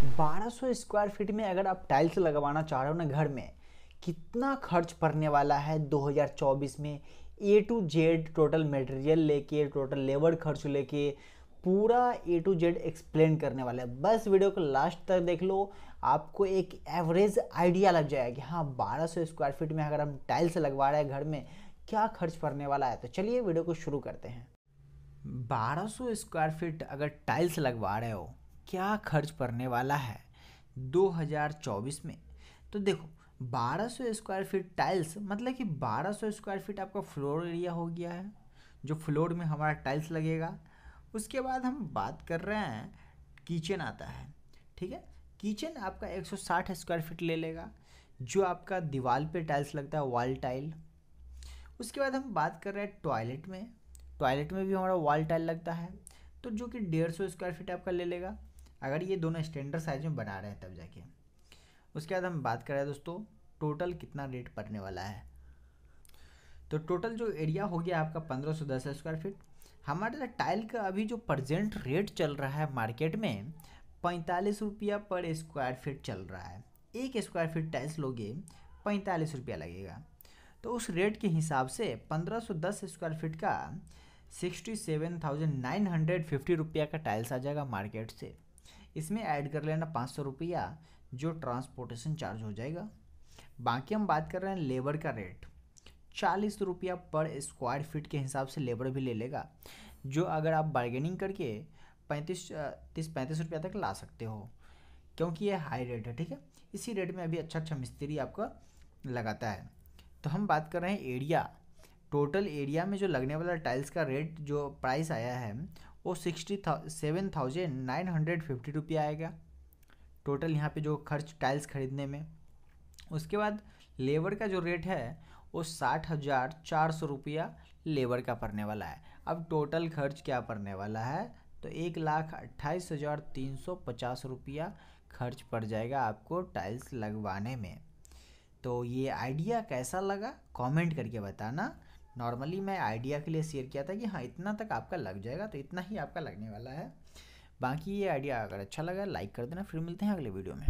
1200 square feet में अगर आप टाइल्स लगवाना चाह रहे हो ना घर में कितना खर्च पड़ने वाला है 2024 में A to Z total material लेके टोटल लेबर खर्च लेके पूरा ए टू जेड एक्सप्लेन करने वाला है बस वीडियो को लास्ट तक देख लो आपको एक एवरेज आइडिया लग जाएगा कि हाँ 1200 स्क्वायर फीट में अगर हम टाइल्स लगवा रहे हैं घर में क्या खर्च पड़ने वाला है तो चलिए वीडियो को शुरू करते हैं 1200 स्क्वायर फीट अगर टाइल्स लगवा रहे हो क्या खर्च पड़ने वाला है 2024 में तो देखो 1200 स्क्वायर फीट टाइल्स मतलब कि 1200 स्क्वायर फीट आपका फ्लोर एरिया हो गया है जो फ्लोर में हमारा टाइल्स लगेगा उसके बाद हम बात कर रहे हैं किचन आता है ठीक है किचन आपका 160 स्क्वायर फीट ले लेगा जो आपका दीवार पे टाइल्स लगता है वॉल टाइल उसके बाद हम बात कर रहे हैं टॉयलेट में टॉयलेट में भी हमारा वॉल टाइल लगता है तो जो कि डेढ़ सौ स्क्वायर फीट आपका ले लेगा अगर ये दोनों स्टैंडर्ड साइज में बना रहे हैं तब जाके उसके बाद हम बात कर रहे हैं दोस्तों टोटल कितना रेट पड़ने वाला है तो टोटल जो एरिया हो गया आपका पंद्रह सौ दस स्क्वायर फीट हमारे टाइल का अभी जो प्रजेंट रेट चल रहा है मार्केट में पैंतालीस रुपया पर स्क्वायर फीट चल रहा है एक स्क्वायर फीट टाइल्स लोगे पैंतालीस रुपया लगेगा तो उस रेट के हिसाब से पंद्रह सौ दस स्क्वायर फीट का sixty seven thousand nine hundred fifty रुपया का टाइल्स आ जाएगा मार्केट से इसमें ऐड कर लेना पाँच सौ रुपया जो ट्रांसपोर्टेशन चार्ज हो जाएगा बाकी हम बात कर रहे हैं लेबर का रेट चालीस रुपया पर स्क्वायर फीट के हिसाब से लेबर भी ले लेगा जो अगर आप बार्गेनिंग करके पैंतीस तीस पैंतीस रुपया तक ला सकते हो क्योंकि ये हाई रेट है ठीक है इसी रेट में अभी अच्छा अच्छा मिस्त्री आपका लगाता है तो हम बात कर रहे हैं एरिया टोटल एरिया में जो लगने वाला टाइल्स का रेट जो प्राइस आया है वो सिक्सटी था seven thousand nine hundred fifty रुपया आएगा टोटल यहाँ पे जो खर्च टाइल्स खरीदने में उसके बाद लेबर का जो रेट है वो साठ हज़ार चार सौ रुपया लेबर का पड़ने वाला है अब टोटल खर्च क्या पड़ने वाला है तो एक लाख अट्ठाईस हज़ार तीन सौ पचास रुपया खर्च पड़ जाएगा आपको टाइल्स लगवाने में तो ये आइडिया कैसा लगा कमेंट करके बताना नॉर्मली मैं आइडिया के लिए शेयर किया था कि हाँ इतना तक आपका लग जाएगा तो इतना ही आपका लगने वाला है बाकी ये आइडिया अगर अच्छा लगा लाइक कर देना फिर मिलते हैं अगले वीडियो में